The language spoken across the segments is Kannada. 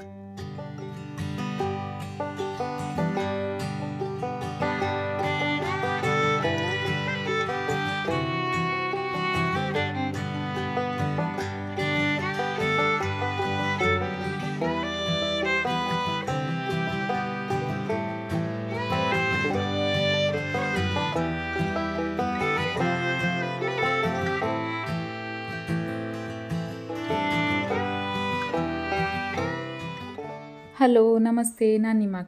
you. ಹಲೋ ನಮಸ್ತೆ ನಾನು ನಿಮ್ಮ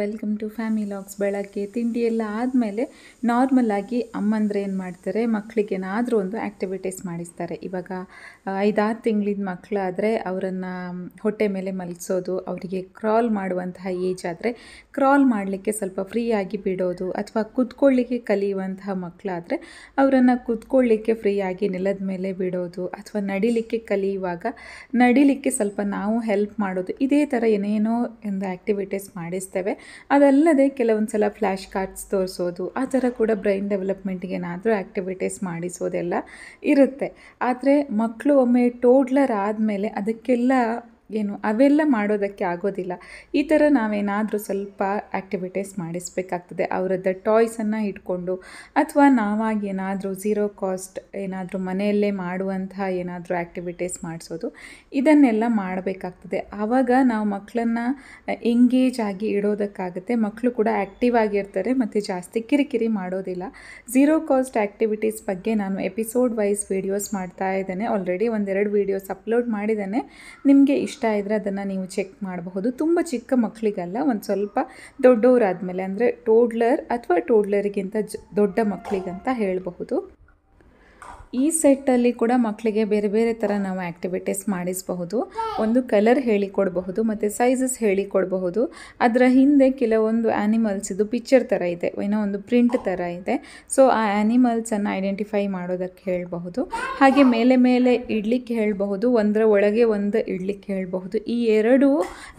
ವೆಲ್ಕಮ್ ಟು ಫ್ಯಾಮಿಲಿ ಲಾಗ್ಸ್ ಬೆಳಗ್ಗೆ ತಿಂಡಿ ಎಲ್ಲ ಆದಮೇಲೆ ಆಗಿ ಅಮ್ಮಂದ್ರೆ ಏನು ಮಾಡ್ತಾರೆ ಮಕ್ಕಳಿಗೇನಾದರೂ ಒಂದು ಆ್ಯಕ್ಟಿವಿಟೀಸ್ ಮಾಡಿಸ್ತಾರೆ ಇವಾಗ ಐದಾರು ತಿಂಗಳಿನ ಮಕ್ಕಳಾದರೆ ಅವರನ್ನು ಹೊಟ್ಟೆ ಮೇಲೆ ಮಲಗಿಸೋದು ಅವರಿಗೆ ಕ್ರಾಲ್ ಮಾಡುವಂತಹ ಏಜ್ ಆದರೆ ಕ್ರಾಲ್ ಮಾಡಲಿಕ್ಕೆ ಸ್ವಲ್ಪ ಫ್ರೀಯಾಗಿ ಬಿಡೋದು ಅಥವಾ ಕೂತ್ಕೊಳ್ಳಿಕ್ಕೆ ಕಲಿಯುವಂತಹ ಮಕ್ಕಳಾದರೆ ಅವರನ್ನು ಕೂತ್ಕೊಳ್ಳಿಕ್ಕೆ ಫ್ರೀಯಾಗಿ ನೆಲದ ಮೇಲೆ ಬಿಡೋದು ಅಥವಾ ನಡಿಲಿಕ್ಕೆ ಕಲಿಯುವಾಗ ನಡಿಲಿಕ್ಕೆ ಸ್ವಲ್ಪ ನಾವು ಹೆಲ್ಪ್ ಮಾಡೋದು ಇದೇ ಥರ ಏನೇನೋ ಒಂದು ಆ್ಯಕ್ಟಿವಿಟೀಸ್ ಮಾಡಿಸ್ತೇವೆ ಅದಲ್ಲದೆ ಕೆಲವೊಂದು ಸಲ ಫ್ಲ್ಯಾಶ್ ಕಾರ್ಡ್ಸ್ ತೋರಿಸೋದು ಆ ಥರ ಕೂಡ ಬ್ರೈನ್ ಡೆವಲಪ್ಮೆಂಟ್ಗೆ ಏನಾದರೂ ಆ್ಯಕ್ಟಿವಿಟೀಸ್ ಮಾಡಿಸೋದೆಲ್ಲ ಇರುತ್ತೆ ಆದರೆ ಮಕ್ಕಳು ಒಮ್ಮೆ ಟೋಡ್ಲರ್ ಆದಮೇಲೆ ಅದಕ್ಕೆಲ್ಲ ಏನು ಅವೆಲ್ಲ ಮಾಡೋದಕ್ಕೆ ಆಗೋದಿಲ್ಲ ಈ ಥರ ನಾವೇನಾದರೂ ಸ್ವಲ್ಪ ಆ್ಯಕ್ಟಿವಿಟೀಸ್ ಮಾಡಿಸ್ಬೇಕಾಗ್ತದೆ ಅವರದ್ದು ಟಾಯ್ಸನ್ನು ಇಟ್ಕೊಂಡು ಅಥವಾ ನಾವಾಗಿ ಏನಾದರೂ ಝೀರೋ ಕಾಸ್ಟ್ ಏನಾದರೂ ಮನೆಯಲ್ಲೇ ಮಾಡುವಂತಹ ಏನಾದರೂ ಆ್ಯಕ್ಟಿವಿಟೀಸ್ ಮಾಡಿಸೋದು ಇದನ್ನೆಲ್ಲ ಮಾಡಬೇಕಾಗ್ತದೆ ಆವಾಗ ನಾವು ಮಕ್ಕಳನ್ನು ಎಂಗೇಜ್ ಆಗಿ ಇಡೋದಕ್ಕಾಗುತ್ತೆ ಮಕ್ಕಳು ಕೂಡ ಆ್ಯಕ್ಟಿವ್ ಆಗಿರ್ತಾರೆ ಮತ್ತು ಜಾಸ್ತಿ ಕಿರಿಕಿರಿ ಮಾಡೋದಿಲ್ಲ ಝೀರೋ ಕಾಸ್ಟ್ ಆ್ಯಕ್ಟಿವಿಟೀಸ್ ಬಗ್ಗೆ ನಾನು ಎಪಿಸೋಡ್ ವೈಸ್ ವೀಡಿಯೋಸ್ ಮಾಡ್ತಾ ಇದ್ದೇನೆ ಆಲ್ರೆಡಿ ಒಂದೆರಡು ವೀಡಿಯೋಸ್ ಅಪ್ಲೋಡ್ ಮಾಡಿದ್ದೇನೆ ನಿಮಗೆ ಇಷ್ಟ ಇಷ್ಟ ಇದ್ದರೆ ಅದನ್ನು ನೀವು ಚೆಕ್ ಮಾಡಬಹುದು ತುಂಬ ಚಿಕ್ಕ ಮಕ್ಕಳಿಗಲ್ಲ ಒಂದು ಸ್ವಲ್ಪ ದೊಡ್ಡವರಾದಮೇಲೆ ಅಂದರೆ ಟೋಡ್ಲರ್ ಅಥವಾ ಟೋಡ್ಲರಿಗಿಂತ ಜ ದೊಡ್ಡ ಮಕ್ಕಳಿಗಂತ ಹೇಳಬಹುದು ಈ ಸೆಟ್ಟಲ್ಲಿ ಕೂಡ ಮಕ್ಕಳಿಗೆ ಬೇರೆ ಬೇರೆ ಥರ ನಾವು ಆ್ಯಕ್ಟಿವಿಟೀಸ್ ಮಾಡಿಸಬಹುದು ಒಂದು ಕಲರ್ ಹೇಳಿಕೊಡಬಹುದು ಮತ್ತು ಸೈಜಸ್ ಹೇಳಿಕೊಡಬಹುದು ಅದರ ಹಿಂದೆ ಕೆಲವೊಂದು ಆ್ಯನಿಮಲ್ಸ್ ಇದು ಪಿಕ್ಚರ್ ಥರ ಇದೆ ಏನೋ ಒಂದು ಪ್ರಿಂಟ್ ಥರ ಇದೆ ಸೊ ಆ ಆ್ಯನಿಮಲ್ಸನ್ನು ಐಡೆಂಟಿಫೈ ಮಾಡೋದಕ್ಕೆ ಹೇಳಬಹುದು ಹಾಗೆ ಮೇಲೆ ಮೇಲೆ ಇಡ್ಲಿಕ್ಕೆ ಹೇಳಬಹುದು ಒಂದರ ಒಳಗೆ ಒಂದು ಇಡ್ಲಿಕ್ಕೆ ಹೇಳಬಹುದು ಈ ಎರಡು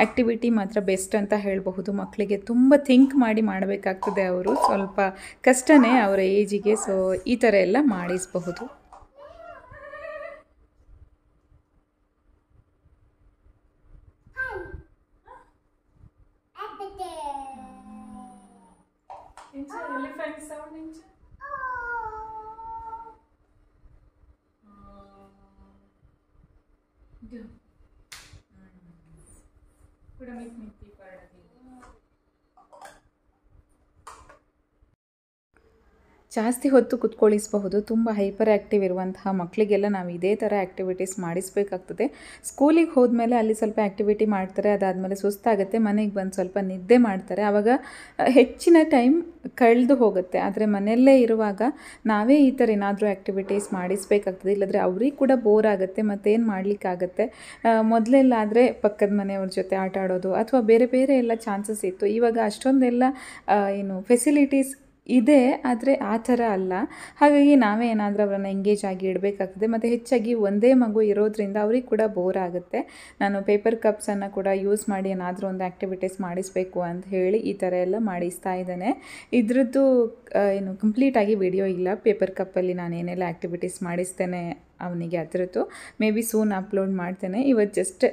ಆ್ಯಕ್ಟಿವಿಟಿ ಮಾತ್ರ ಬೆಸ್ಟ್ ಅಂತ ಹೇಳಬಹುದು ಮಕ್ಕಳಿಗೆ ತುಂಬ ಥಿಂಕ್ ಮಾಡಿ ಮಾಡಬೇಕಾಗ್ತದೆ ಅವರು ಸ್ವಲ್ಪ ಕಷ್ಟನೇ ಅವರ ಏಜಿಗೆ ಸೊ ಈ ಥರ ಎಲ್ಲ ಮಾಡಿಸಬಹುದು sound ninja? Nice. Could I make me ಜಾಸ್ತಿ ಹೊತ್ತು ಕುತ್ಕೊಳ್ಳಿಸಬಹುದು ತುಂಬ ಹೈಪರ್ ಆ್ಯಕ್ಟಿವ್ ಇರುವಂತಹ ಮಕ್ಕಳಿಗೆಲ್ಲ ನಾವು ಇದೇ ಥರ ಆ್ಯಕ್ಟಿವಿಟೀಸ್ ಮಾಡಿಸ್ಬೇಕಾಗ್ತದೆ ಸ್ಕೂಲಿಗೆ ಹೋದ್ಮೇಲೆ ಅಲ್ಲಿ ಸ್ವಲ್ಪ ಆ್ಯಕ್ಟಿವಿಟಿ ಮಾಡ್ತಾರೆ ಅದಾದಮೇಲೆ ಸುಸ್ತಾಗುತ್ತೆ ಮನೆಗೆ ಬಂದು ಸ್ವಲ್ಪ ನಿದ್ದೆ ಮಾಡ್ತಾರೆ ಆವಾಗ ಹೆಚ್ಚಿನ ಟೈಮ್ ಕಳೆದು ಹೋಗುತ್ತೆ ಆದರೆ ಮನೆಯಲ್ಲೇ ಇರುವಾಗ ನಾವೇ ಈ ಥರ ಏನಾದರೂ ಆ್ಯಕ್ಟಿವಿಟೀಸ್ ಮಾಡಿಸ್ಬೇಕಾಗ್ತದೆ ಇಲ್ಲದ್ರೆ ಅವ್ರಿಗೆ ಕೂಡ ಬೋರ್ ಆಗುತ್ತೆ ಮತ್ತೇನು ಮಾಡಲಿಕ್ಕಾಗತ್ತೆ ಮೊದಲೆಲ್ಲಾದರೆ ಆದರೆ ಪಕ್ಕದ ಮನೆಯವ್ರ ಜೊತೆ ಆಟ ಆಡೋದು ಅಥವಾ ಬೇರೆ ಬೇರೆ ಎಲ್ಲ ಚಾನ್ಸಸ್ ಇತ್ತು ಇವಾಗ ಅಷ್ಟೊಂದೆಲ್ಲ ಏನು ಫೆಸಿಲಿಟೀಸ್ ಇದೆ ಆದರೆ ಆ ಥರ ಅಲ್ಲ ಹಾಗಾಗಿ ನಾವೇ ಏನಾದರೂ ಅವರನ್ನು ಎಂಗೇಜ್ ಆಗಿ ಇಡಬೇಕಾಗ್ತದೆ ಮತ್ತು ಹೆಚ್ಚಾಗಿ ಒಂದೇ ಮಗು ಇರೋದ್ರಿಂದ ಅವ್ರಿಗೆ ಕೂಡ ಬೋರ್ ಆಗುತ್ತೆ ನಾನು ಪೇಪರ್ ಕಪ್ಸನ್ನು ಕೂಡ ಯೂಸ್ ಮಾಡಿ ಏನಾದರೂ ಒಂದು ಆ್ಯಕ್ಟಿವಿಟೀಸ್ ಮಾಡಿಸಬೇಕು ಅಂತ ಹೇಳಿ ಈ ಥರ ಎಲ್ಲ ಮಾಡಿಸ್ತಾ ಇದ್ದೇನೆ ಇದ್ರದ್ದು ಏನು ಕಂಪ್ಲೀಟಾಗಿ ವಿಡಿಯೋ ಇಲ್ಲ ಪೇಪರ್ ಕಪ್ಪಲ್ಲಿ ನಾನು ಏನೆಲ್ಲ ಆ್ಯಕ್ಟಿವಿಟೀಸ್ ಮಾಡಿಸ್ತೇನೆ ಅವನಿಗೆ ಅದರದ್ದು ಮೇ ಬಿ ಸೂನ್ ಅಪ್ಲೋಡ್ ಮಾಡ್ತೇನೆ ಇವತ್ತು ಜಸ್ಟ್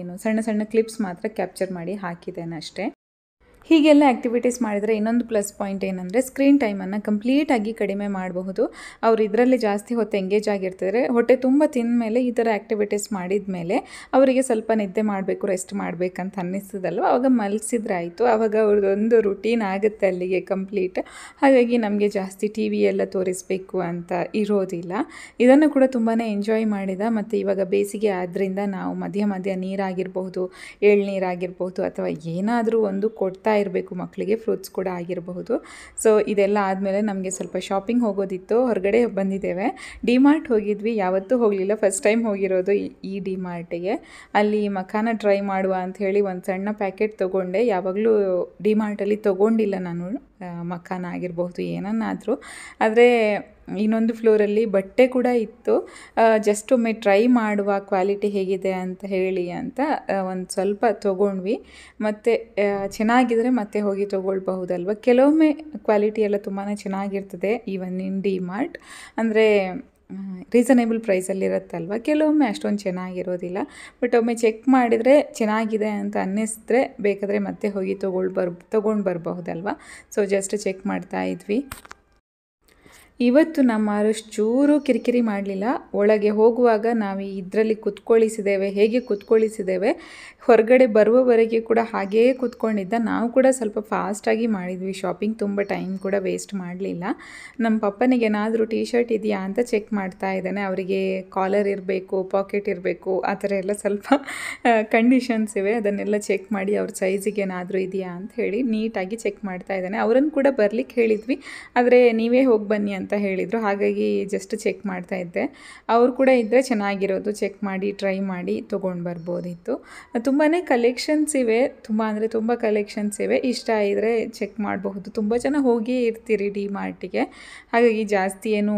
ಏನು ಸಣ್ಣ ಸಣ್ಣ ಕ್ಲಿಪ್ಸ್ ಮಾತ್ರ ಕ್ಯಾಪ್ಚರ್ ಮಾಡಿ ಹಾಕಿದ್ದೇನೆ ಅಷ್ಟೇ ಹೀಗೆಲ್ಲ ಆ್ಯಕ್ಟಿವಿಟೀಸ್ ಮಾಡಿದರೆ ಇನ್ನೊಂದು ಪ್ಲಸ್ ಪಾಯಿಂಟ್ ಏನಂದರೆ ಸ್ಕ್ರೀನ್ ಟೈಮನ್ನು ಕಂಪ್ಲೀಟಾಗಿ ಕಡಿಮೆ ಮಾಡಬಹುದು ಅವರು ಇದರಲ್ಲಿ ಜಾಸ್ತಿ ಹೊತ್ತು ಎಂಗೇಜ್ ಆಗಿರ್ತಾರೆ ಹೊಟ್ಟೆ ತುಂಬ ತಿಂದ ಮೇಲೆ ಈ ಥರ ಆ್ಯಕ್ಟಿವಿಟೀಸ್ ಮಾಡಿದ ಮೇಲೆ ಅವರಿಗೆ ಸ್ವಲ್ಪ ನಿದ್ದೆ ಮಾಡಬೇಕು ರೆಸ್ಟ್ ಮಾಡಬೇಕಂತ ಅನ್ನಿಸ್ತದಲ್ವ ಅವಾಗ ಮಲ್ಸಿದ್ರೆ ಆಯಿತು ಆವಾಗ ಅವ್ರದ್ದೊಂದು ರುಟೀನ್ ಆಗುತ್ತೆ ಅಲ್ಲಿಗೆ ಕಂಪ್ಲೀಟ್ ಹಾಗಾಗಿ ನಮಗೆ ಜಾಸ್ತಿ ಟಿ ವಿ ಎಲ್ಲ ತೋರಿಸಬೇಕು ಅಂತ ಇರೋದಿಲ್ಲ ಇದನ್ನು ಕೂಡ ತುಂಬಾ ಎಂಜಾಯ್ ಮಾಡಿದ ಮತ್ತು ಇವಾಗ ಬೇಸಿಗೆ ಆದ್ದರಿಂದ ನಾವು ಮಧ್ಯ ಮಧ್ಯ ನೀರಾಗಿರಬಹುದು ಎಳ್ನೀರಾಗಿರಬಹುದು ಅಥವಾ ಏನಾದರೂ ಒಂದು ಕೊಡ್ತಾ ಇರಬೇಕು ಮಕ್ಕಳಿಗೆ ಫ್ರೂಟ್ಸ್ ಕೂಡ ಆಗಿರಬಹುದು ಸೊ ಇದೆಲ್ಲ ಆದಮೇಲೆ ನಮಗೆ ಸ್ವಲ್ಪ ಶಾಪಿಂಗ್ ಹೋಗೋದಿತ್ತು ಹೊರಗಡೆ ಬಂದಿದ್ದೇವೆ ಡಿಮಾರ್ಟ್ ಹೋಗಿದ್ವಿ ಯಾವತ್ತೂ ಹೋಗಲಿಲ್ಲ ಫಸ್ಟ್ ಟೈಮ್ ಹೋಗಿರೋದು ಈ ಡಿಮಾರ್ಟಿಗೆ ಅಲ್ಲಿ ಮಖಾನ ಟ್ರೈ ಮಾಡುವ ಅಂಥೇಳಿ ಒಂದು ಸಣ್ಣ ಪ್ಯಾಕೆಟ್ ತೊಗೊಂಡೆ ಯಾವಾಗಲೂ ಡಿಮಾರ್ಟಲ್ಲಿ ತೊಗೊಂಡಿಲ್ಲ ನಾನು ಮಖಾನ ಆಗಿರಬಹುದು ಏನನ್ನಾದರೂ ಆದರೆ ಇನ್ನೊಂದು ಫ್ಲೋರಲ್ಲಿ ಬಟ್ಟೆ ಕೂಡ ಇತ್ತು ಜಸ್ಟ್ ಒಮ್ಮೆ ಟ್ರೈ ಮಾಡುವ ಕ್ವಾಲಿಟಿ ಹೇಗಿದೆ ಅಂತ ಹೇಳಿ ಅಂತ ಒಂದು ಸ್ವಲ್ಪ ತೊಗೊಂಡ್ವಿ ಮತ್ತು ಚೆನ್ನಾಗಿದ್ದರೆ ಮತ್ತೆ ಹೋಗಿ ತೊಗೊಳ್ಬಹುದಲ್ವ ಕೆಲವೊಮ್ಮೆ ಕ್ವಾಲಿಟಿ ಎಲ್ಲ ತುಂಬಾ ಚೆನ್ನಾಗಿರ್ತದೆ ಈವನ್ ಇನ್ ಡಿ ಮಾರ್ಟ್ ಅಂದರೆ ರೀಸನೇಬಲ್ ಪ್ರೈಸಲ್ಲಿರುತ್ತಲ್ವ ಕೆಲವೊಮ್ಮೆ ಅಷ್ಟೊಂದು ಚೆನ್ನಾಗಿರೋದಿಲ್ಲ ಬಟ್ ಒಮ್ಮೆ ಚೆಕ್ ಮಾಡಿದರೆ ಚೆನ್ನಾಗಿದೆ ಅಂತ ಅನ್ನಿಸಿದ್ರೆ ಬೇಕಾದರೆ ಮತ್ತೆ ಹೋಗಿ ತೊಗೊಳ್ಬರ್ ಬರ್ ತೊಗೊಂಡು ಬರಬಹುದಲ್ವ ಸೊ ಜಸ್ಟ್ ಚೆಕ್ ಮಾಡ್ತಾ ಇದ್ವಿ ಇವತ್ತು ನಮ್ಮ ಹರ್ಷ್ ಚೂರು ಕಿರಿಕಿರಿ ಮಾಡಲಿಲ್ಲ ಒಳಗೆ ಹೋಗುವಾಗ ನಾವು ಇದರಲ್ಲಿ ಕೂತ್ಕೊಳ್ಳಿಸಿದ್ದೇವೆ ಹೇಗೆ ಕುತ್ಕೊಳಿಸಿದ್ದೇವೆ ಹೊರಗಡೆ ಬರುವವರೆಗೆ ಕೂಡ ಹಾಗೆಯೇ ಕುತ್ಕೊಂಡಿದ್ದ ನಾವು ಕೂಡ ಸ್ವಲ್ಪ ಫಾಸ್ಟಾಗಿ ಮಾಡಿದ್ವಿ ಶಾಪಿಂಗ್ ತುಂಬ ಟೈಮ್ ಕೂಡ ವೇಸ್ಟ್ ಮಾಡಲಿಲ್ಲ ನಮ್ಮ ಪಪ್ಪನಿಗೆ ಏನಾದರೂ ಟಿ ಶರ್ಟ್ ಇದೆಯಾ ಅಂತ ಚೆಕ್ ಮಾಡ್ತಾ ಇದ್ದಾನೆ ಅವರಿಗೆ ಕಾಲರ್ ಇರಬೇಕು ಪಾಕೆಟ್ ಇರಬೇಕು ಆ ಥರ ಎಲ್ಲ ಸ್ವಲ್ಪ ಕಂಡೀಷನ್ಸ್ ಇವೆ ಅದನ್ನೆಲ್ಲ ಚೆಕ್ ಮಾಡಿ ಅವ್ರ ಸೈಜಿಗೆ ಏನಾದರೂ ಇದೆಯಾ ಅಂತ ಹೇಳಿ ನೀಟಾಗಿ ಚೆಕ್ ಮಾಡ್ತಾ ಇದ್ದಾನೆ ಅವರನ್ನು ಕೂಡ ಬರ್ಲಿಕ್ಕೆ ಹೇಳಿದ್ವಿ ಆದರೆ ನೀವೇ ಹೋಗಿ ಬನ್ನಿ ಅಂತ ಅಂತ ಹೇಳಿದರು ಹಾಗಾಗಿ ಜಸ್ಟ್ ಚೆಕ್ ಮಾಡ್ತಾ ಇದ್ದೆ ಅವರು ಕೂಡ ಇದ್ದರೆ ಚೆನ್ನಾಗಿರೋದು ಚೆಕ್ ಮಾಡಿ ಟ್ರೈ ಮಾಡಿ ತೊಗೊಂಡು ಬರ್ಬೋದಿತ್ತು ತುಂಬಾ ಕಲೆಕ್ಷನ್ಸ್ ಇವೆ ತುಂಬ ಅಂದರೆ ತುಂಬ ಕಲೆಕ್ಷನ್ಸ್ ಇವೆ ಇಷ್ಟ ಇದ್ದರೆ ಚೆಕ್ ಮಾಡಬಹುದು ತುಂಬ ಜನ ಹೋಗಿ ಇರ್ತೀರಿ ಡಿ ಮಾರ್ಟಿಗೆ ಹಾಗಾಗಿ ಜಾಸ್ತಿ ಏನು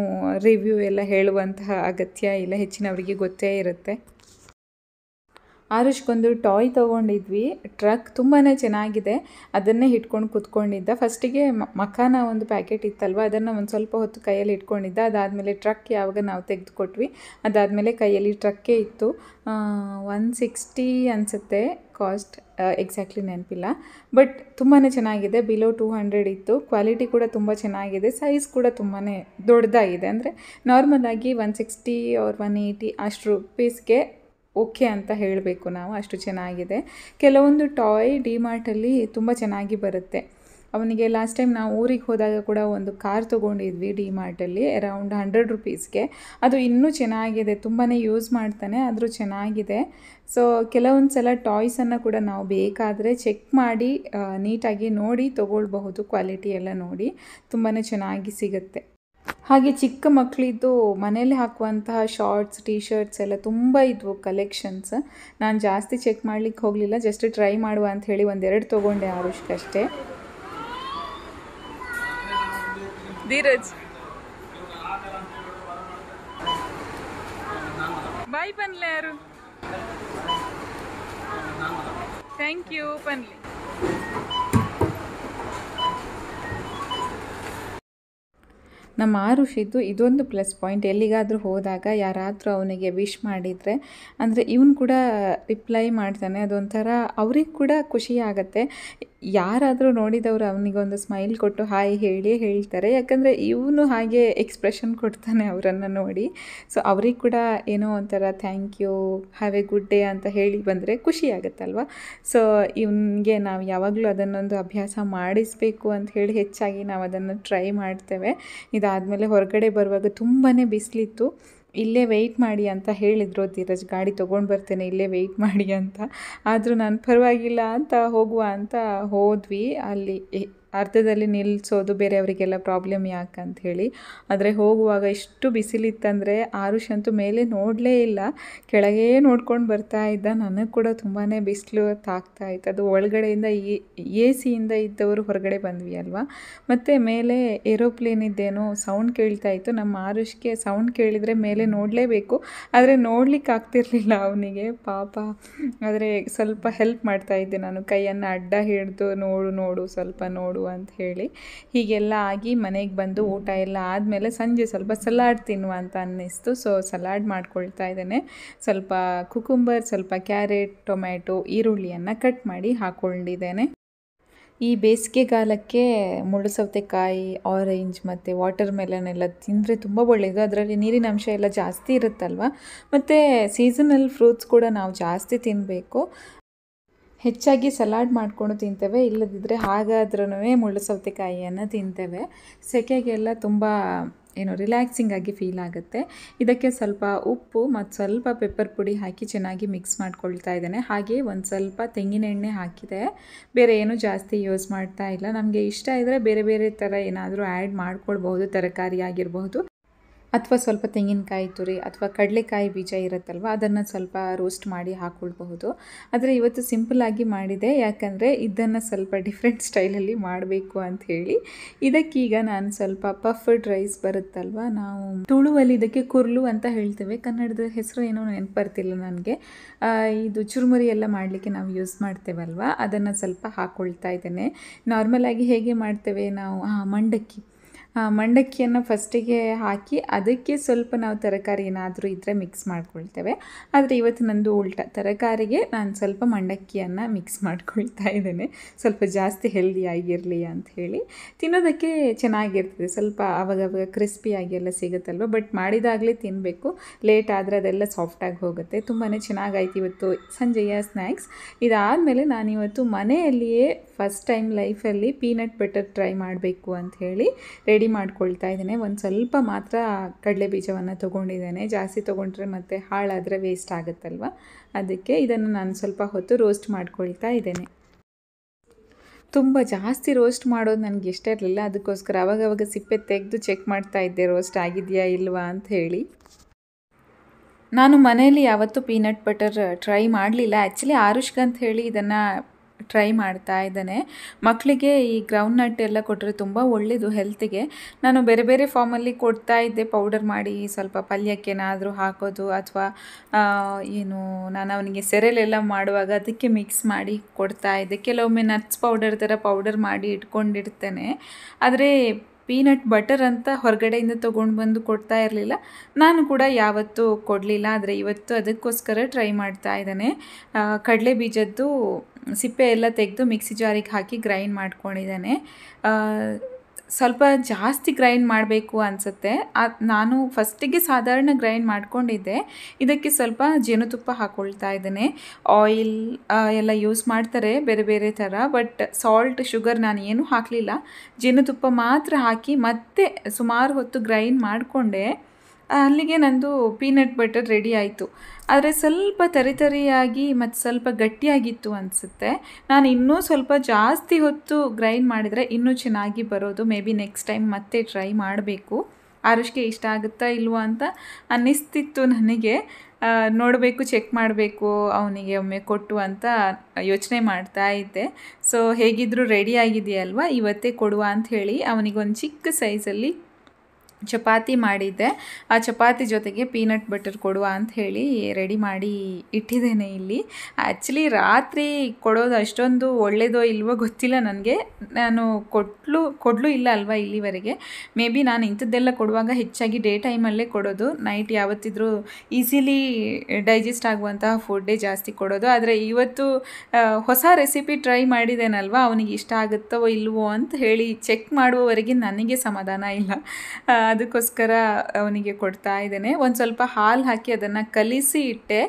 ರಿವ್ಯೂ ಎಲ್ಲ ಹೇಳುವಂತಹ ಅಗತ್ಯ ಇಲ್ಲ ಹೆಚ್ಚಿನವರಿಗೆ ಗೊತ್ತೇ ಇರುತ್ತೆ ಆರುಷ್ಗೊಂದು ಟಾಯ್ ತೊಗೊಂಡಿದ್ವಿ ಟ್ರಕ್ ತುಂಬಾ ಚೆನ್ನಾಗಿದೆ ಅದನ್ನೇ ಇಟ್ಕೊಂಡು ಕುತ್ಕೊಂಡಿದ್ದ ಫಸ್ಟಿಗೆ ಮಖಾನ ಒಂದು ಪ್ಯಾಕೆಟ್ ಇತ್ತಲ್ವ ಅದನ್ನು ಒಂದು ಸ್ವಲ್ಪ ಹೊತ್ತು ಕೈಯಲ್ಲಿ ಇಟ್ಕೊಂಡಿದ್ದ ಅದಾದಮೇಲೆ ಟ್ರಕ್ ಯಾವಾಗ ನಾವು ತೆಗೆದುಕೊಟ್ವಿ ಅದಾದಮೇಲೆ ಕೈಯಲ್ಲಿ ಟ್ರಕ್ಕೇ ಇತ್ತು ಒನ್ ಸಿಕ್ಸ್ಟಿ ಅನಿಸುತ್ತೆ ಕಾಸ್ಟ್ ಎಕ್ಸಾಕ್ಟ್ಲಿ ನೆನಪಿಲ್ಲ ಬಟ್ ತುಂಬಾ ಚೆನ್ನಾಗಿದೆ ಬಿಲೋ ಟೂ ಹಂಡ್ರೆಡ್ ಇತ್ತು ಕ್ವಾಲಿಟಿ ಕೂಡ ತುಂಬ ಚೆನ್ನಾಗಿದೆ ಸೈಜ್ ಕೂಡ ತುಂಬಾ ದೊಡ್ಡದಾಗಿದೆ ಅಂದರೆ ನಾರ್ಮಲಾಗಿ one sixty or one eighty ಅಷ್ಟು ರುಪೀಸ್ಗೆ ಓಕೆ ಅಂತ ಹೇಳಬೇಕು ನಾವು ಅಷ್ಟು ಚೆನ್ನಾಗಿದೆ ಕೆಲವೊಂದು ಟಾಯ್ ಡಿಮಾರ್ಟಲ್ಲಿ ತುಂಬ ಚೆನ್ನಾಗಿ ಬರುತ್ತೆ ಅವನಿಗೆ ಲಾಸ್ಟ್ ಟೈಮ್ ನಾವು ಊರಿಗೆ ಹೋದಾಗ ಕೂಡ ಒಂದು ಕಾರ್ ತೊಗೊಂಡಿದ್ವಿ ಡಿ ಮಾರ್ಟಲ್ಲಿ ಅರೌಂಡ್ ಹಂಡ್ರೆಡ್ ರುಪೀಸ್ಗೆ ಅದು ಇನ್ನೂ ಚೆನ್ನಾಗಿದೆ ತುಂಬಾ ಯೂಸ್ ಮಾಡ್ತಾನೆ ಆದರೂ ಚೆನ್ನಾಗಿದೆ ಸೊ ಕೆಲವೊಂದು ಸಲ ಟಾಯ್ಸನ್ನು ಕೂಡ ನಾವು ಬೇಕಾದರೆ ಚೆಕ್ ಮಾಡಿ ನೀಟಾಗಿ ನೋಡಿ ತೊಗೊಳ್ಬಹುದು ಕ್ವಾಲಿಟಿ ಎಲ್ಲ ನೋಡಿ ತುಂಬಾ ಚೆನ್ನಾಗಿ ಸಿಗುತ್ತೆ ಹಾಗೆ ಚಿಕ್ಕ ಮಕ್ಕಳಿದ್ದು ಮನೇಲಿ ಹಾಕುವಂತಹ ಶಾರ್ಟ್ಸ್ ಟೀ ಶರ್ಟ್ಸ್ ಎಲ್ಲ ತುಂಬ ಇದ್ವು ಕಲೆಕ್ಷನ್ಸ್ ನಾನು ಜಾಸ್ತಿ ಚೆಕ್ ಮಾಡಲಿಕ್ಕೆ ಹೋಗಲಿಲ್ಲ ಜಸ್ಟ್ ಟ್ರೈ ಮಾಡುವ ಅಂತ ಹೇಳಿ ಒಂದೆರಡು ತೊಗೊಂಡೆ ಆರುಷ್ಕಷ್ಟೇ ಧೀರಜ್ ಬಾಯ್ ಪನ್ಲೆ ಯಾರು ಥ್ಯಾಂಕ್ ಯು ಪನ್ಲಿ ನಮ್ಮ ಆರುಷಿದ್ದು ಇದೊಂದು ಪ್ಲಸ್ ಪಾಯಿಂಟ್ ಎಲ್ಲಿಗಾದರೂ ಹೋದಾಗ ಯಾರಾದರೂ ಅವನಿಗೆ ವಿಶ್ ಮಾಡಿದರೆ ಅಂದರೆ ಇವನು ಕೂಡ ರಿಪ್ಲೈ ಮಾಡ್ತಾನೆ ಅದೊಂಥರ ಅವ್ರಿಗೆ ಕೂಡ ಖುಷಿ ಯಾರಾದರೂ ನೋಡಿದವರು ಅವನಿಗೊಂದು ಸ್ಮೈಲ್ ಕೊಟ್ಟು ಹಾಯ್ ಹೇಳಿ ಹೇಳ್ತಾರೆ ಯಾಕಂದರೆ ಇವನು ಹಾಗೆ ಎಕ್ಸ್ಪ್ರೆಷನ್ ಕೊಡ್ತಾನೆ ಅವರನ್ನು ನೋಡಿ ಸೊ ಅವ್ರಿಗೆ ಕೂಡ ಏನೋ ಒಂಥರ thank you have a good day ಅಂತ ಹೇಳಿ ಬಂದರೆ ಖುಷಿ ಆಗುತ್ತಲ್ವ ಸೊ ಇವನಿಗೆ ನಾವು ಯಾವಾಗಲೂ ಅದನ್ನೊಂದು ಅಭ್ಯಾಸ ಮಾಡಿಸಬೇಕು ಅಂತ ಹೇಳಿ ಹೆಚ್ಚಾಗಿ ನಾವು ಅದನ್ನು ಟ್ರೈ ಮಾಡ್ತೇವೆ ಇದಾದಮೇಲೆ ಹೊರಗಡೆ ಬರುವಾಗ ತುಂಬಾ ಬಿಸಿಲಿತ್ತು ಇಲ್ಲೇ ವೆಯ್ಟ್ ಮಾಡಿ ಅಂತ ಹೇಳಿದ್ರು ಧೀರಜ್ ಗಾಡಿ ತೊಗೊಂಡು ಬರ್ತೇನೆ ಇಲ್ಲೇ ವೆಯ್ಟ್ ಮಾಡಿ ಅಂತ ಆದರೂ ನಾನು ಪರವಾಗಿಲ್ಲ ಅಂತ ಹೋಗುವ ಅಂತ ಹೋದ್ವಿ ಅಲ್ಲಿ ಅರ್ಧದಲ್ಲಿ ನಿಲ್ಲಿಸೋದು ಬೇರೆಯವರಿಗೆಲ್ಲ ಪ್ರಾಬ್ಲಮ್ ಯಾಕೆ ಅಂಥೇಳಿ ಆದರೆ ಹೋಗುವಾಗ ಎಷ್ಟು ಬಿಸಿಲಿತ್ತಂದರೆ ಆರುಷ್ ಅಂತೂ ಮೇಲೆ ನೋಡಲೇ ಇಲ್ಲ ಕೆಳಗೇ ನೋಡ್ಕೊಂಡು ಬರ್ತಾ ಇದ್ದ ನನಗೆ ಕೂಡ ತುಂಬಾ ಬಿಸಿಲು ತಾಕ್ತಾ ಇತ್ತು ಅದು ಒಳಗಡೆಯಿಂದ ಎ ಸಿಯಿಂದ ಇದ್ದವರು ಹೊರಗಡೆ ಬಂದ್ವಿ ಅಲ್ವಾ ಮತ್ತು ಮೇಲೆ ಏರೋಪ್ಲೇನ್ ಇದ್ದೇನೋ ಸೌಂಡ್ ಕೇಳ್ತಾ ಇತ್ತು ನಮ್ಮ ಆರುಷ್ಗೆ ಸೌಂಡ್ ಕೇಳಿದರೆ ಮೇಲೆ ನೋಡಲೇಬೇಕು ಆದರೆ ನೋಡ್ಲಿಕ್ಕೆ ಆಗ್ತಿರ್ಲಿಲ್ಲ ಅವನಿಗೆ ಪಾಪ ಆದರೆ ಸ್ವಲ್ಪ ಹೆಲ್ಪ್ ಮಾಡ್ತಾ ಇದ್ದೆ ನಾನು ಕೈಯನ್ನು ಅಡ್ಡ ಹಿಡಿದು ನೋಡು ನೋಡು ಸ್ವಲ್ಪ ನೋಡು ಅಂತ ಹೇಳಿ ಹೀಗೆಲ್ಲ ಆಗಿ ಮನೆಗೆ ಬಂದು ಊಟ ಎಲ್ಲ ಆದಮೇಲೆ ಸಂಜೆ ಸ್ವಲ್ಪ ಸಲಾಡ್ ತಿನ್ನುವ ಅಂತ ಅನ್ನಿಸ್ತು ಸೊ ಸಲಾಡ್ ಮಾಡ್ಕೊಳ್ತಾ ಇದ್ದೇನೆ ಸ್ವಲ್ಪ ಕುಕುಂಬರ್ ಸ್ವಲ್ಪ ಕ್ಯಾರೆಟ್ ಟೊಮ್ಯಾಟೊ ಈರುಳ್ಳಿಯನ್ನು ಕಟ್ ಮಾಡಿ ಹಾಕ್ಕೊಂಡಿದ್ದೇನೆ ಈ ಬೇಸಿಗೆಗಾಲಕ್ಕೆ ಮುಳ್ಳು ಸೌತೆಕಾಯಿ ಆರೆಂಜ್ ಮತ್ತು ವಾಟರ್ ಮೆಲನ್ ಎಲ್ಲ ತಿಂದರೆ ತುಂಬ ಒಳ್ಳೆಯದು ಅದರಲ್ಲಿ ನೀರಿನ ಅಂಶ ಎಲ್ಲ ಜಾಸ್ತಿ ಇರುತ್ತಲ್ವ ಮತ್ತು ಸೀಸನಲ್ ಫ್ರೂಟ್ಸ್ ಕೂಡ ನಾವು ಜಾಸ್ತಿ ತಿನ್ನಬೇಕು ಹೆಚ್ಚಾಗಿ ಸಲಾಡ್ ಮಾಡಿಕೊಂಡು ತಿಂತೇವೆ ಇಲ್ಲದಿದ್ದರೆ ಹಾಗಾದ್ರೂ ಮುಳ್ಳು ಸೌತೆಕಾಯಿಯನ್ನು ತಿಂತೇವೆ ಸೆಕೆಗೆಲ್ಲ ತುಂಬ ಏನು ರಿಲ್ಯಾಕ್ಸಿಂಗ್ ಆಗಿ ಫೀಲ್ ಆಗುತ್ತೆ ಇದಕ್ಕೆ ಸ್ವಲ್ಪ ಉಪ್ಪು ಮತ್ತು ಸ್ವಲ್ಪ ಪೆಪ್ಪರ್ ಪುಡಿ ಹಾಕಿ ಚೆನ್ನಾಗಿ ಮಿಕ್ಸ್ ಮಾಡ್ಕೊಳ್ತಾ ಇದ್ದೇನೆ ಹಾಗೆ ಒಂದು ಸ್ವಲ್ಪ ತೆಂಗಿನ ಎಣ್ಣೆ ಹಾಕಿದೆ ಬೇರೆ ಏನು ಜಾಸ್ತಿ ಯೂಸ್ ಮಾಡ್ತಾ ಇಲ್ಲ ನಮಗೆ ಇಷ್ಟ ಇದ್ದರೆ ಬೇರೆ ಬೇರೆ ಥರ ಏನಾದರೂ ಆ್ಯಡ್ ಮಾಡ್ಕೊಳ್ಬಹುದು ತರಕಾರಿ ಆಗಿರಬಹುದು ಅಥವಾ ಸ್ವಲ್ಪ ತೆಂಗಿನಕಾಯಿ ತುರಿ ಅಥವಾ ಕಡಲೆಕಾಯಿ ಬೀಜ ಇರುತ್ತಲ್ವ ಅದನ್ನು ಸ್ವಲ್ಪ ರೋಸ್ಟ್ ಮಾಡಿ ಹಾಕ್ಕೊಳ್ಬಹುದು ಆದರೆ ಇವತ್ತು ಸಿಂಪಲಾಗಿ ಮಾಡಿದೆ ಯಾಕಂದರೆ ಇದನ್ನು ಸ್ವಲ್ಪ ಡಿಫ್ರೆಂಟ್ ಸ್ಟೈಲಲ್ಲಿ ಮಾಡಬೇಕು ಅಂತ ಹೇಳಿ ಇದಕ್ಕೀಗ ನಾನು ಸ್ವಲ್ಪ ಪಫ್ಡ್ ರೈಸ್ ಬರುತ್ತಲ್ವ ನಾವು ತುಳುವಲ್ಲಿ ಇದಕ್ಕೆ ಕುರ್ಲು ಅಂತ ಹೇಳ್ತೇವೆ ಕನ್ನಡದ ಹೆಸರು ಏನೋ ನೆನಪು ಬರ್ತಿಲ್ಲ ನನಗೆ ಇದು ಚುರುಮುರಿ ಎಲ್ಲ ಮಾಡಲಿಕ್ಕೆ ನಾವು ಯೂಸ್ ಮಾಡ್ತೇವಲ್ವ ಅದನ್ನು ಸ್ವಲ್ಪ ಹಾಕ್ಕೊಳ್ತಾ ಇದ್ದೇನೆ ನಾರ್ಮಲಾಗಿ ಹೇಗೆ ಮಾಡ್ತೇವೆ ನಾವು ಮಂಡಕ್ಕಿ ಮಂಡಕ್ಕಿಯನ್ನು ಫಸ್ಟಿಗೆ ಹಾಕಿ ಅದಕ್ಕೆ ಸ್ವಲ್ಪ ನಾವು ತರಕಾರಿ ಏನಾದರೂ ಇದ್ದರೆ ಮಿಕ್ಸ್ ಮಾಡ್ಕೊಳ್ತೇವೆ ಆದರೆ ಇವತ್ತು ನಂದು ಉಲ್ಟ ತರಕಾರಿಗೆ ನಾನು ಸ್ವಲ್ಪ ಮಂಡಕ್ಕಿಯನ್ನು ಮಿಕ್ಸ್ ಮಾಡ್ಕೊಳ್ತಾ ಇದ್ದೇನೆ ಸ್ವಲ್ಪ ಜಾಸ್ತಿ ಹೆಲ್ದಿಯಾಗಿರಲಿ ಅಂತ ಹೇಳಿ ತಿನ್ನೋದಕ್ಕೆ ಚೆನ್ನಾಗಿರ್ತದೆ ಸ್ವಲ್ಪ ಆವಾಗವಾಗ ಕ್ರಿಸ್ಪಿಯಾಗಿ ಎಲ್ಲ ಸಿಗುತ್ತಲ್ವ ಬಟ್ ಮಾಡಿದಾಗಲೇ ತಿನ್ನಬೇಕು ಲೇಟ್ ಆದರೆ ಅದೆಲ್ಲ ಸಾಫ್ಟಾಗಿ ಹೋಗುತ್ತೆ ತುಂಬಾ ಚೆನ್ನಾಗಾಯ್ತು ಇವತ್ತು ಸಂಜೆಯ ಸ್ನ್ಯಾಕ್ಸ್ ಇದಾದಮೇಲೆ ನಾನಿವತ್ತು ಮನೆಯಲ್ಲಿಯೇ ಫಸ್ಟ್ ಟೈಮ್ ಲೈಫಲ್ಲಿ ಪೀನಟ್ ಬಟರ್ ಟ್ರೈ ಮಾಡಬೇಕು ಅಂತ ಹೇಳಿ ರೆಡಿ ಮಾಡ್ಕೊಳ್ತಾ ಇದ್ದೇನೆ ಒಂದು ಸ್ವಲ್ಪ ಮಾತ್ರ ಕಡಲೆ ಬೀಜವನ್ನು ತೊಗೊಂಡಿದ್ದೇನೆ ಜಾಸ್ತಿ ತೊಗೊಂಡ್ರೆ ಮತ್ತೆ ಹಾಳಾದರೆ ವೇಸ್ಟ್ ಆಗುತ್ತಲ್ವ ಅದಕ್ಕೆ ಇದನ್ನು ನಾನು ಸ್ವಲ್ಪ ಹೊತ್ತು ರೋಸ್ಟ್ ಮಾಡ್ಕೊಳ್ತಾ ಇದ್ದೇನೆ ತುಂಬ ಜಾಸ್ತಿ ರೋಸ್ಟ್ ಮಾಡೋದು ನನಗೆ ಇಷ್ಟ ಇರಲಿಲ್ಲ ಅದಕ್ಕೋಸ್ಕರ ಅವಾಗವಾಗ ಸಿಪ್ಪೆ ತೆಗೆದು ಚೆಕ್ ಮಾಡ್ತಾ ಇದ್ದೆ ರೋಸ್ಟ್ ಆಗಿದೆಯಾ ಇಲ್ವಾ ಅಂತ ಹೇಳಿ ನಾನು ಮನೆಯಲ್ಲಿ ಯಾವತ್ತೂ ಪೀನಟ್ ಬಟರ್ ಟ್ರೈ ಮಾಡಲಿಲ್ಲ ಆ್ಯಕ್ಚುಲಿ ಆರುಷ್ಗಂತ ಅಂತ ಹೇಳಿ ಇದನ್ನು ಟ್ರೈ ಮಾಡ್ತಾ ಇದ್ದಾನೆ ಮಕ್ಕಳಿಗೆ ಈ ಗ್ರೌಂಡ್ ನಟ್ ಎಲ್ಲ ಕೊಟ್ಟರೆ ತುಂಬ ಒಳ್ಳೆಯದು ಹೆಲ್ತಿಗೆ ನಾನು ಬೇರೆ ಬೇರೆ ಫಾರ್ಮಲ್ಲಿ ಕೊಡ್ತಾ ಇದ್ದೆ ಪೌಡರ್ ಮಾಡಿ ಸ್ವಲ್ಪ ಪಲ್ಯಕ್ಕೇನಾದರೂ ಹಾಕೋದು ಅಥವಾ ಏನು ನಾನು ಅವನಿಗೆ ಸೆರೆಲೆಲ್ಲ ಮಾಡುವಾಗ ಅದಕ್ಕೆ ಮಿಕ್ಸ್ ಮಾಡಿ ಕೊಡ್ತಾ ಇದ್ದೆ ಕೆಲವೊಮ್ಮೆ ನಟ್ಸ್ ಪೌಡರ್ ಥರ ಪೌಡರ್ ಮಾಡಿ ಇಟ್ಕೊಂಡಿರ್ತೇನೆ ಆದರೆ ಪೀನಟ್ ಬಟರ್ ಅಂತ ಹೊರಗಡೆಯಿಂದ ತೊಗೊಂಡು ಬಂದು ಕೊಡ್ತಾ ಇರಲಿಲ್ಲ ನಾನು ಕೂಡ ಯಾವತ್ತೂ ಕೊಡಲಿಲ್ಲ ಆದರೆ ಇವತ್ತು ಅದಕ್ಕೋಸ್ಕರ ಟ್ರೈ ಮಾಡ್ತಾ ಇದ್ದಾನೆ ಕಡಲೆ ಬೀಜದ್ದು ಸಿಪ್ಪೆ ಎಲ್ಲ ತೆಗೆದು ಮಿಕ್ಸಿ ಜಾರಿಗೆ ಹಾಕಿ ಗ್ರೈಂಡ್ ಮಾಡ್ಕೊಂಡಿದ್ದಾನೆ ಸ್ವಲ್ಪ ಜಾಸ್ತಿ ಗ್ರೈಂಡ್ ಮಾಡಬೇಕು ಅನಿಸುತ್ತೆ ನಾನು ಫಸ್ಟಿಗೆ ಸಾಧಾರಣ ಗ್ರೈಂಡ್ ಮಾಡ್ಕೊಂಡಿದ್ದೆ ಇದಕ್ಕೆ ಸ್ವಲ್ಪ ಜೇನುತುಪ್ಪ ಹಾಕ್ಕೊಳ್ತಾ ಇದ್ದೇನೆ ಆಯಿಲ್ ಎಲ್ಲ ಯೂಸ್ ಮಾಡ್ತಾರೆ ಬೇರೆ ಬೇರೆ ಥರ ಬಟ್ ಸಾಲ್ಟ್ ಶುಗರ್ ನಾನು ಏನೂ ಹಾಕಲಿಲ್ಲ ಜೇನುತುಪ್ಪ ಮಾತ್ರ ಹಾಕಿ ಮತ್ತೆ ಸುಮಾರು ಹೊತ್ತು ಗ್ರೈಂಡ್ ಮಾಡಿಕೊಂಡೆ ಅಲ್ಲಿಗೆ ನಂದು ಪೀನಟ್ ಬಟರ್ ರೆಡಿ ಆಯಿತು ಆದರೆ ಸ್ವಲ್ಪ ತರಿತರಿಯಾಗಿ ಮತ್ತು ಸ್ವಲ್ಪ ಗಟ್ಟಿಯಾಗಿತ್ತು ಅನಿಸುತ್ತೆ ನಾನು ಇನ್ನೂ ಸ್ವಲ್ಪ ಜಾಸ್ತಿ ಹೊತ್ತು ಗ್ರೈಂಡ್ ಮಾಡಿದರೆ ಇನ್ನೂ ಚೆನ್ನಾಗಿ ಬರೋದು ಮೇ ಬಿ ನೆಕ್ಸ್ಟ್ ಟೈಮ್ ಮತ್ತೆ ಟ್ರೈ ಮಾಡಬೇಕು ಆರುಷ್ಗೆ ಇಷ್ಟ ಆಗುತ್ತಾ ಇಲ್ವೋ ಅಂತ ಅನ್ನಿಸ್ತಿತ್ತು ನನಗೆ ನೋಡಬೇಕು ಚೆಕ್ ಮಾಡಬೇಕು ಅವನಿಗೆ ಒಮ್ಮೆ ಕೊಟ್ಟು ಅಂತ ಯೋಚನೆ ಮಾಡ್ತಾ ಇದ್ದೆ ಸೊ ಹೇಗಿದ್ದರೂ ರೆಡಿ ಆಗಿದೆಯಲ್ವ ಇವತ್ತೇ ಕೊಡುವ ಅಂತ ಹೇಳಿ ಒಂದು ಚಿಕ್ಕ ಸೈಜಲ್ಲಿ ಚಪಾತಿ ಮಾಡಿದ್ದೆ ಆ ಚಪಾತಿ ಜೊತೆಗೆ ಪೀನಟ್ ಬಟರ್ ಕೊಡುವ ಅಂತ ಹೇಳಿ ರೆಡಿ ಮಾಡಿ ಇಟ್ಟಿದ್ದೇನೆ ಇಲ್ಲಿ ಆ್ಯಕ್ಚುಲಿ ರಾತ್ರಿ ಕೊಡೋದು ಅಷ್ಟೊಂದು ಒಳ್ಳೆಯದೋ ಇಲ್ವೋ ಗೊತ್ತಿಲ್ಲ ನನಗೆ ನಾನು ಕೊಟ್ಲು ಕೊಡಲು ಇಲ್ಲ ಅಲ್ವಾ ಇಲ್ಲಿವರೆಗೆ ಮೇ ಬಿ ನಾನು ಇಂಥದ್ದೆಲ್ಲ ಕೊಡುವಾಗ ಹೆಚ್ಚಾಗಿ ಡೇ ಟೈಮಲ್ಲೇ ಕೊಡೋದು ನೈಟ್ ಯಾವತ್ತಿದ್ರೂ ಈಸಿಲಿ ಡೈಜೆಸ್ಟ್ ಆಗುವಂತಹ ಫುಡ್ಡೇ ಜಾಸ್ತಿ ಕೊಡೋದು ಆದರೆ ಇವತ್ತು ಹೊಸ ರೆಸಿಪಿ ಟ್ರೈ ಮಾಡಿದ್ದೇನಲ್ವಾ ಅವನಿಗೆ ಇಷ್ಟ ಆಗುತ್ತೋ ಇಲ್ವೋ ಅಂತ ಹೇಳಿ ಚೆಕ್ ಮಾಡುವವರೆಗೆ ನನಗೆ ಸಮಾಧಾನ ಇಲ್ಲ ಅದಕ್ಕೋಸ್ಕರ ಅವನಿಗೆ ಕೊಡ್ತಾ ಇದ್ದೇನೆ ಒಂದು ಸ್ವಲ್ಪ ಹಾಲು ಹಾಕಿ ಅದನ್ನು ಕಲಿಸಿ ಇಟ್ಟೆ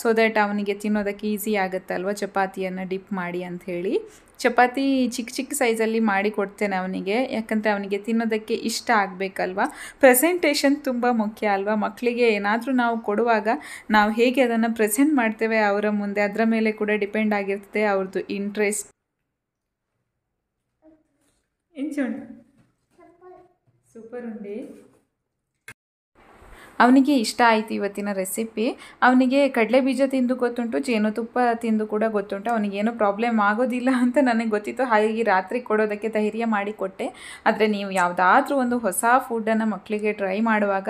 ಸೊ ದ್ಯಾಟ್ ಅವನಿಗೆ ತಿನ್ನೋದಕ್ಕೆ ಈಸಿ ಆಗುತ್ತಲ್ವ ಚಪಾತಿಯನ್ನು ಡಿಪ್ ಮಾಡಿ ಅಂಥೇಳಿ ಚಪಾತಿ ಚಿಕ್ಕ ಚಿಕ್ಕ ಸೈಜಲ್ಲಿ ಮಾಡಿ ಕೊಡ್ತೇನೆ ಅವನಿಗೆ ಯಾಕಂದರೆ ಅವನಿಗೆ ತಿನ್ನೋದಕ್ಕೆ ಇಷ್ಟ ಆಗಬೇಕಲ್ವ ಪ್ರೆಸೆಂಟೇಷನ್ ತುಂಬ ಮುಖ್ಯ ಅಲ್ವಾ ಮಕ್ಕಳಿಗೆ ಏನಾದರೂ ನಾವು ಕೊಡುವಾಗ ನಾವು ಹೇಗೆ ಅದನ್ನು ಪ್ರೆಸೆಂಟ್ ಮಾಡ್ತೇವೆ ಅವರ ಮುಂದೆ ಅದರ ಮೇಲೆ ಕೂಡ ಡಿಪೆಂಡ್ ಆಗಿರ್ತದೆ ಅವ್ರದ್ದು ಇಂಟ್ರೆಸ್ಟ್ super unde ಅವನಿಗೆ ಇಷ್ಟ ಆಯಿತು ಇವತ್ತಿನ ರೆಸಿಪಿ ಅವನಿಗೆ ಕಡಲೆ ಬೀಜ ತಿಂದು ಗೊತ್ತುಂಟು ಜೇನುತುಪ್ಪ ತಿಂದು ಕೂಡ ಗೊತ್ತುಂಟು ಅವನಿಗೇನು ಪ್ರಾಬ್ಲಮ್ ಆಗೋದಿಲ್ಲ ಅಂತ ನನಗೆ ಗೊತ್ತಿತ್ತು ಹಾಗಾಗಿ ರಾತ್ರಿ ಕೊಡೋದಕ್ಕೆ ಧೈರ್ಯ ಮಾಡಿಕೊಟ್ಟೆ ಆದರೆ ನೀವು ಯಾವುದಾದ್ರೂ ಒಂದು ಹೊಸ ಫುಡ್ಡನ್ನು ಮಕ್ಕಳಿಗೆ ಟ್ರೈ ಮಾಡುವಾಗ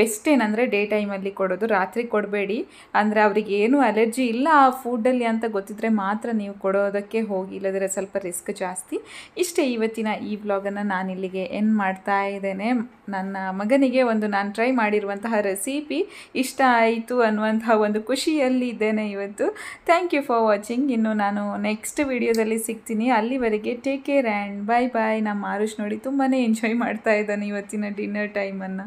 ಬೆಸ್ಟ್ ಏನಂದರೆ ಡೇ ಟೈಮಲ್ಲಿ ಕೊಡೋದು ರಾತ್ರಿ ಕೊಡಬೇಡಿ ಅಂದರೆ ಅವರಿಗೆ ಏನು ಅಲರ್ಜಿ ಇಲ್ಲ ಆ ಫುಡ್ಡಲ್ಲಿ ಅಂತ ಗೊತ್ತಿದ್ರೆ ಮಾತ್ರ ನೀವು ಕೊಡೋದಕ್ಕೆ ಹೋಗಿ ಇಲ್ಲದರೆ ಸ್ವಲ್ಪ ರಿಸ್ಕ್ ಜಾಸ್ತಿ ಇಷ್ಟೇ ಇವತ್ತಿನ ಈ ಬ್ಲಾಗನ್ನು ನಾನು ಇಲ್ಲಿಗೆ ಮಾಡ್ತಾ ಇದ್ದೇನೆ ನನ್ನ ಮಗನಿಗೆ ಒಂದು ನಾನು ಟ್ರೈ ಮಾಡಿರುವಂಥ ಅನ್ನುವಂತಹ ರೆಸಿಪಿ ಇಷ್ಟ ಆಯಿತು ಅನ್ನುವಂತಹ ಒಂದು ಖುಷಿಯಲ್ಲಿ ಇದ್ದೇನೆ ಇವತ್ತು ಥ್ಯಾಂಕ್ ಯು ಫಾರ್ ವಾಚಿಂಗ್ ಇನ್ನು ನಾನು ನೆಕ್ಸ್ಟ್ ವಿಡಿಯೋದಲ್ಲಿ ಸಿಗ್ತೀನಿ ಅಲ್ಲಿವರೆಗೆ take care and bye bye ನಮ್ಮ ಮಾರುಷ್ ನೋಡಿ ತುಂಬಾ ಎಂಜಾಯ್ ಮಾಡ್ತಾ ಇದ್ದಾನೆ ಇವತ್ತಿನ ಡಿನ್ನರ್ ಟೈಮನ್ನು